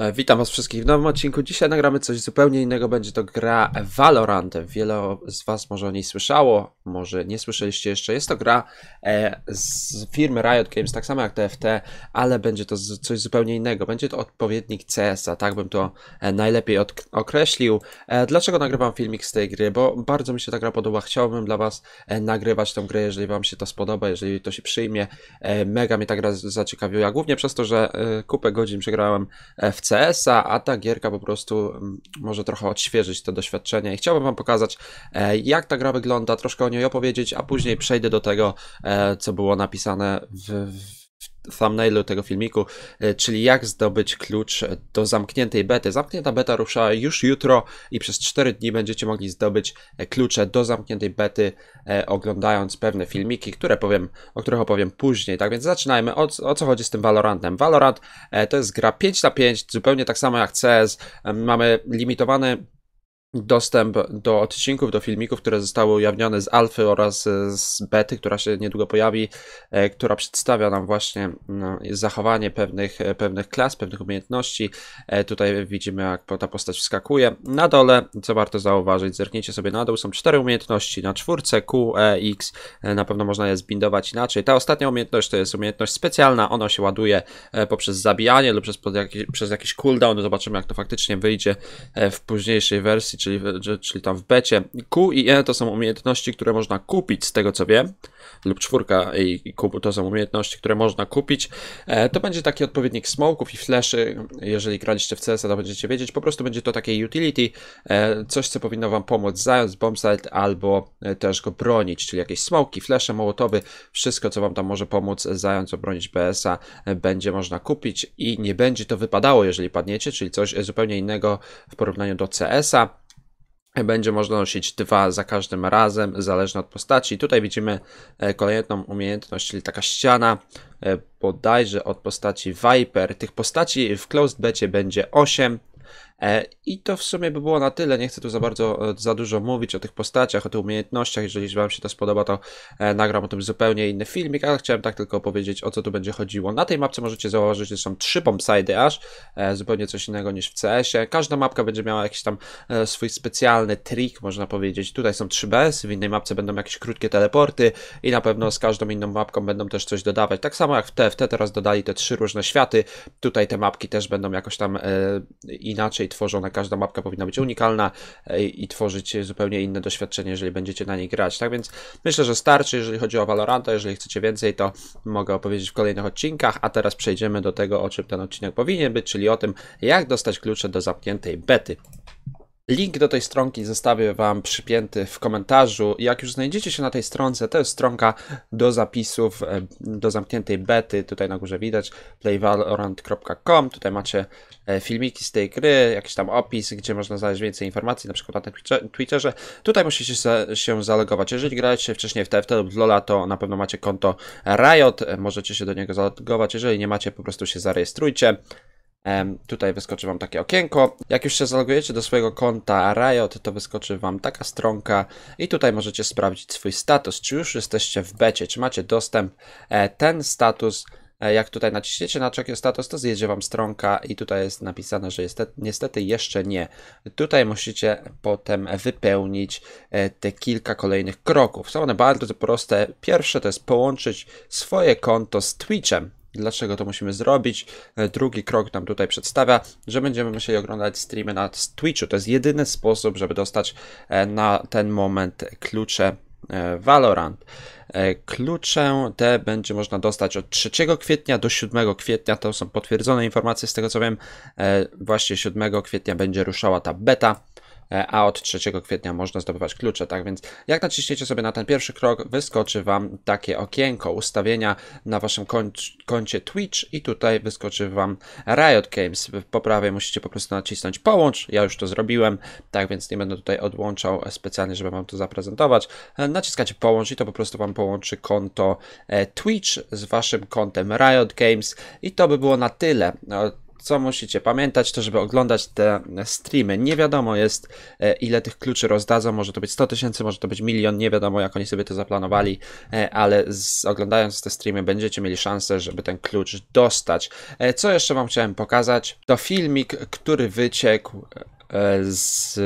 E, witam Was wszystkich w nowym odcinku. Dzisiaj nagramy coś zupełnie innego. Będzie to gra Valorant. Wiele z Was może o niej słyszało, może nie słyszeliście jeszcze. Jest to gra e, z firmy Riot Games, tak samo jak TFT, ale będzie to coś zupełnie innego. Będzie to odpowiednik CS-a, tak bym to e, najlepiej określił. Dlaczego nagrywam filmik z tej gry? Bo bardzo mi się ta gra podoba. Chciałbym dla Was nagrywać tę grę, jeżeli Wam się to spodoba, jeżeli to się przyjmie. Mega mnie ta gra zaciekawiła, głównie przez to, że kupę godzin przegrałem w CS-a, a ta gierka po prostu mm, może trochę odświeżyć to doświadczenie i chciałbym Wam pokazać, e, jak ta gra wygląda, troszkę o niej opowiedzieć, a później przejdę do tego, e, co było napisane w thumbnailu tego filmiku, e, czyli jak zdobyć klucz do zamkniętej bety. Zamknięta beta rusza już jutro i przez 4 dni będziecie mogli zdobyć e, klucze do zamkniętej bety, e, oglądając pewne filmiki, które powiem, o których opowiem później. Tak więc zaczynajmy. O, o co chodzi z tym Valorantem? Valorant to jest gra 5 na 5, zupełnie tak samo jak CS. Mamy limitowany dostęp do odcinków, do filmików, które zostały ujawnione z alfy oraz z bety, która się niedługo pojawi, e, która przedstawia nam właśnie no, zachowanie pewnych, e, pewnych klas, pewnych umiejętności. E, tutaj widzimy, jak ta postać wskakuje. Na dole, co warto zauważyć, zerknijcie sobie na dół, są cztery umiejętności na czwórce, Q, E, X. Na pewno można je zbindować inaczej. Ta ostatnia umiejętność to jest umiejętność specjalna, ona się ładuje poprzez zabijanie lub przez, jakiś, przez jakiś cooldown. Zobaczymy, jak to faktycznie wyjdzie w późniejszej wersji, czyli, czyli tam w becie. Q i E to są umiejętności, które można kupić, z tego co wiem, lub czwórka i, i Q to są umiejętności, które można kupić. E, to będzie taki odpowiednik smoków i fleszy. Jeżeli graliście w CS, to będziecie wiedzieć. Po prostu będzie to takie utility, e, coś co powinno wam pomóc zająć bombsite albo e, też go bronić, czyli jakieś smoki, flesze, mołotowy, wszystko co wam tam może pomóc zająć, obronić BS-a, e, będzie można kupić i nie będzie to wypadało, jeżeli padniecie, czyli coś e, zupełnie innego w porównaniu do CS-a. Będzie można nosić dwa za każdym razem, zależnie od postaci. Tutaj widzimy e, kolejną umiejętność, czyli taka ściana e, bodajże od postaci Viper. Tych postaci w Closed Becie będzie 8. E, I to w sumie by było na tyle. Nie chcę tu za bardzo, e, za dużo mówić o tych postaciach, o tych umiejętnościach. Jeżeli Wam się to spodoba, to e, nagram o tym zupełnie inny filmik, ale chciałem tak tylko powiedzieć, o co tu będzie chodziło. Na tej mapce możecie zauważyć, że są trzy bombside aż, zupełnie coś innego niż w CS-ie. Każda mapka będzie miała jakiś tam swój specjalny trik, można powiedzieć. Tutaj są trzy BS, w innej mapce będą jakieś krótkie teleporty i na pewno z każdą inną mapką będą też coś dodawać. Tak samo jak w TFT teraz dodali te trzy różne światy. Tutaj te mapki też będą jakoś tam inaczej tworzona. Każda mapka powinna być unikalna e, i, i tworzyć zupełnie inne doświadczenie, jeżeli będziecie na niej grać. Tak więc myślę, że starczy, jeżeli chodzi o Valoranta. Jeżeli chcecie więcej, to mogę opowiedzieć w kolejnych odcinkach. A teraz przejdziemy do tego, o czym ten odcinek powinien być, czyli o tym, jak dostać klucze do zamkniętej bety. Link do tej stronki zostawię Wam przypięty w komentarzu. Jak już znajdziecie się na tej stronce, to jest stronka do zapisów, e, do zamkniętej bety. Tutaj na górze widać playvalorant.com. Tutaj macie e, filmiki z tej gry, jakiś tam opis, gdzie można znaleźć więcej informacji, na przykład na tym Twitterze. Tutaj musicie się zalogować. Jeżeli graliście wcześniej w TFT lub Lola, to na pewno macie konto Riot. E, możecie się do niego zalogować. Jeżeli nie macie, po prostu się zarejestrujcie. Tutaj wyskoczy Wam takie okienko. Jak już się zalogujecie do swojego konta Riot, to wyskoczy Wam taka stronka i tutaj możecie sprawdzić swój status, czy już jesteście w becie, czy macie dostęp. E, ten status e, jak tutaj naciśniecie na Check Status, to zjedzie Wam stronka i tutaj jest napisane, że niestety, niestety jeszcze nie. Tutaj musicie potem wypełnić e, te kilka kolejnych kroków. Są one bardzo proste. Pierwsze to jest połączyć swoje konto z Twitchem. Dlaczego to musimy zrobić? E, drugi krok nam tutaj przedstawia, że będziemy musieli oglądać streamy na Twitchu. To jest jedyny sposób, żeby dostać e, na ten moment klucze e, Valorant. Klucze te będzie można dostać od 3 kwietnia do 7 kwietnia. To są potwierdzone informacje z tego co wiem. Właśnie 7 kwietnia będzie ruszała ta beta. E, a od 3 kwietnia można zdobywać klucze, tak więc jak naciśniecie sobie na ten pierwszy krok, wyskoczy Wam takie okienko ustawienia na Waszym koncie Twitch i tutaj wyskoczy Wam Riot Games. Po prawej musicie po prostu nacisnąć połącz, ja już to zrobiłem, tak więc nie będę tutaj odłączał specjalnie, żeby Wam to zaprezentować. E, naciskacie połącz i to po prostu Wam połączy konto e, Twitch z Waszym kontem Riot Games i to by było na tyle no, co musicie pamiętać, to żeby oglądać te streamy. Nie wiadomo jest, e, ile tych kluczy rozdadzą. Może to być 100 tysięcy, może to być milion. Nie wiadomo, jak oni sobie to zaplanowali, e, ale z, oglądając te streamy, będziecie mieli szansę, żeby ten klucz dostać. E, co jeszcze Wam chciałem pokazać? To filmik, który wyciekł z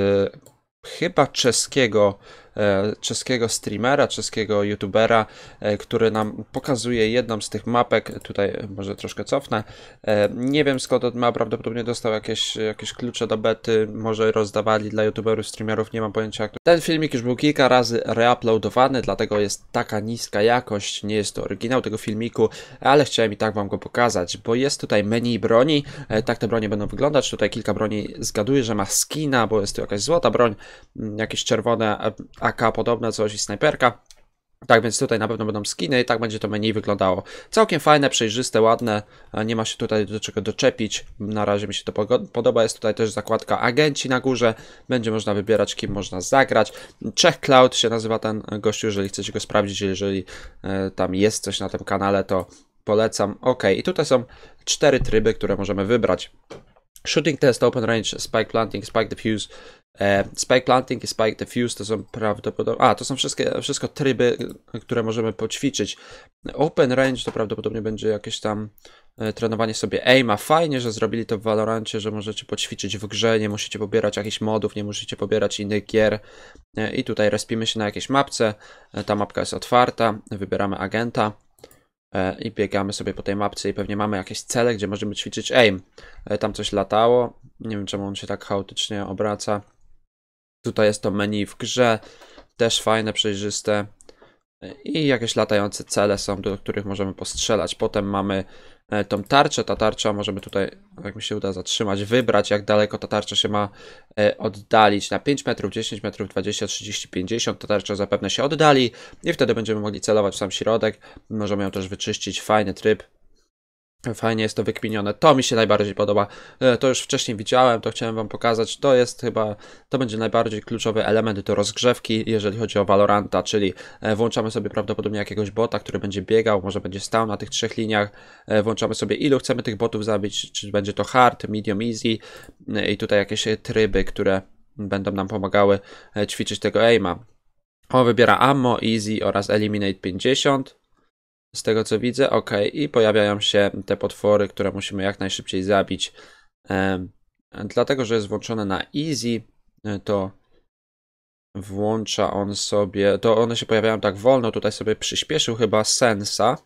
chyba czeskiego E, czeskiego streamera, czeskiego youtubera, e, który nam pokazuje jedną z tych mapek. Tutaj może troszkę cofnę. E, nie wiem skąd on ma, prawdopodobnie dostał jakieś, jakieś klucze do bety, może rozdawali dla youtuberów, streamerów, nie mam pojęcia. jak to. Ten filmik już był kilka razy reuploadowany, dlatego jest taka niska jakość, nie jest to oryginał tego filmiku, ale chciałem i tak wam go pokazać, bo jest tutaj menu broni, tak te bronie będą wyglądać, tutaj kilka broni zgaduję, że ma skina, bo jest tu jakaś złota broń, mm, jakieś czerwone AK podobne coś i snajperka. Tak więc tutaj na pewno będą skiny i tak będzie to mniej wyglądało. Całkiem fajne, przejrzyste, ładne, e, nie ma się tutaj do czego doczepić. Na razie mi się to podoba. Jest tutaj też zakładka agenci na górze, będzie można wybierać kim można zagrać. Czech Cloud się nazywa ten gościu, jeżeli chcecie go sprawdzić, jeżeli e, tam jest coś na tym kanale, to polecam. Ok, i tutaj są cztery tryby, które możemy wybrać. Shooting test, open range, spike planting, spike diffuse, E, spike Planting i Spike Diffuse to są prawdopodobnie. A, to są wszystkie, wszystko tryby, które możemy poćwiczyć. Open Range to prawdopodobnie będzie jakieś tam e, trenowanie sobie aima. Fajnie, że zrobili to w Valorancie, że możecie poćwiczyć w grze, nie musicie pobierać jakichś modów, nie musicie pobierać innych gier. E, I tutaj respimy się na jakiejś mapce. Ta mapka jest otwarta, wybieramy agenta i biegamy sobie po tej mapce i pewnie mamy jakieś cele, gdzie możemy ćwiczyć aim. Tam coś latało, nie wiem czemu on się tak chaotycznie obraca. Tutaj jest to menu w grze, też fajne, przejrzyste. I jakieś latające cele są, do których możemy postrzelać. Potem mamy e, tą tarczę. Ta tarcza możemy tutaj, jak mi się uda zatrzymać, wybrać, jak daleko ta tarcza się ma e, oddalić. Na 5 metrów, 10 metrów, 20, 30, 50. Ta tarcza zapewne się oddali i wtedy będziemy mogli celować w sam środek. Możemy ją też wyczyścić. Fajny tryb, Fajnie jest to wykminione. To mi się najbardziej podoba. E, to już wcześniej widziałem, to chciałem wam pokazać. To jest chyba, to będzie najbardziej kluczowy element do rozgrzewki, jeżeli chodzi o Valoranta, czyli e, włączamy sobie prawdopodobnie jakiegoś bota, który będzie biegał, może będzie stał na tych trzech liniach. E, włączamy sobie ilu chcemy tych botów zabić, czy będzie to hard, medium, easy i tutaj jakieś tryby, które będą nam pomagały ćwiczyć tego aima. On wybiera ammo, easy oraz eliminate 50 z tego co widzę, ok, i pojawiają się te potwory, które musimy jak najszybciej zabić. Dlatego, że jest włączone na easy, e, to włącza on sobie, to one się pojawiają tak wolno, tutaj sobie przyspieszył chyba sensa.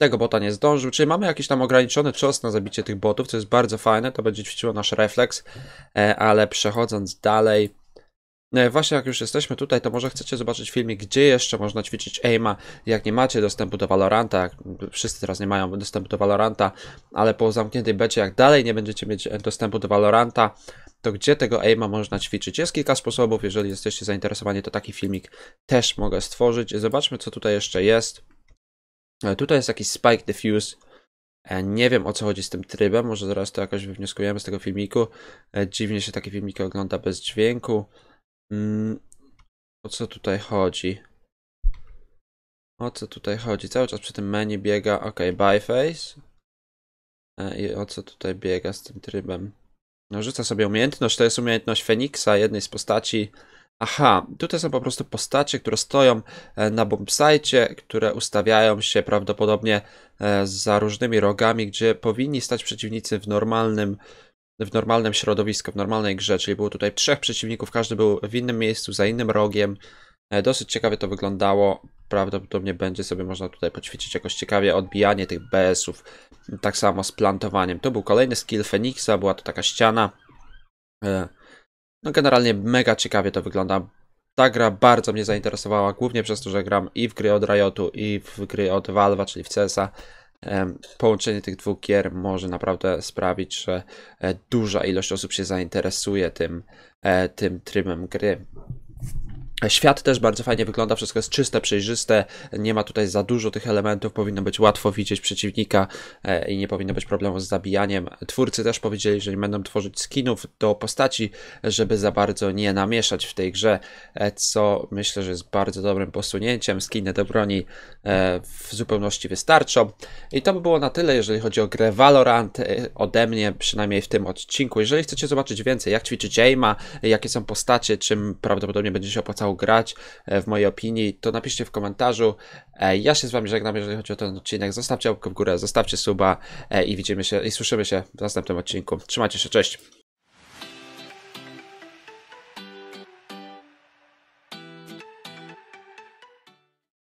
Tego bota nie zdążył, czyli mamy jakiś tam ograniczony czas na zabicie tych botów, co jest bardzo fajne, to będzie ćwiczyło nasz refleks, e, ale przechodząc dalej, E, właśnie jak już jesteśmy tutaj, to może chcecie zobaczyć filmik, gdzie jeszcze można ćwiczyć aima, jak nie macie dostępu do Valoranta, jak wszyscy teraz nie mają dostępu do Valoranta, ale po zamkniętej becie, jak dalej nie będziecie mieć e, dostępu do Valoranta, to gdzie tego aima można ćwiczyć? Jest kilka sposobów, jeżeli jesteście zainteresowani, to taki filmik też mogę stworzyć. Zobaczmy, co tutaj jeszcze jest. E, tutaj jest jakiś Spike Diffuse. Nie wiem o co chodzi z tym trybem, może zaraz to jakoś wywnioskujemy z tego filmiku. Dziwnie się takie filmiki ogląda bez dźwięku. Mm, o co tutaj chodzi? O co tutaj chodzi? Cały czas przy tym menu biega, ok, buy face. E, I o co tutaj biega z tym trybem? No, rzuca sobie umiejętność, to jest umiejętność Feniksa, jednej z postaci. Aha, tutaj są po prostu postacie, które stoją e, na bombsite, które ustawiają się prawdopodobnie e, za różnymi rogami, gdzie powinni stać przeciwnicy w normalnym w normalnym środowisku, w normalnej grze, czyli było tutaj trzech przeciwników, każdy był w innym miejscu, za innym rogiem. E, dosyć ciekawie to wyglądało. Prawdopodobnie będzie sobie można tutaj poćwiczyć jakoś ciekawie odbijanie tych BS-ów. Tak samo z plantowaniem. To był kolejny skill Feniksa, była to taka ściana. E, no generalnie mega ciekawie to wygląda. Ta gra bardzo mnie zainteresowała, głównie przez to, że gram i w gry od Riotu, i w gry od Valve'a, czyli w CES'a. Połączenie tych dwóch gier może naprawdę sprawić, że e, duża ilość osób się zainteresuje tym, e, tym trybem gry. Świat też bardzo fajnie wygląda, wszystko jest czyste, przejrzyste, nie ma tutaj za dużo tych elementów, powinno być łatwo widzieć przeciwnika e, i nie powinno być problemu z zabijaniem. Twórcy też powiedzieli, że nie będą tworzyć skinów do postaci, żeby za bardzo nie namieszać w tej grze, e, co myślę, że jest bardzo dobrym posunięciem. Skiny do broni e, w zupełności wystarczą. I to by było na tyle, jeżeli chodzi o grę Valorant, ode mnie przynajmniej w tym odcinku. Jeżeli chcecie zobaczyć więcej, jak ćwiczyć aima, jakie są postacie, czym prawdopodobnie będzie się opłacało grać, e, w mojej opinii, to napiszcie w komentarzu. E, ja się z wami żegnam, jeżeli chodzi o ten odcinek. Zostawcie łapkę w górę, zostawcie suba e, i widzimy się i słyszymy się w następnym odcinku. Trzymajcie się, cześć!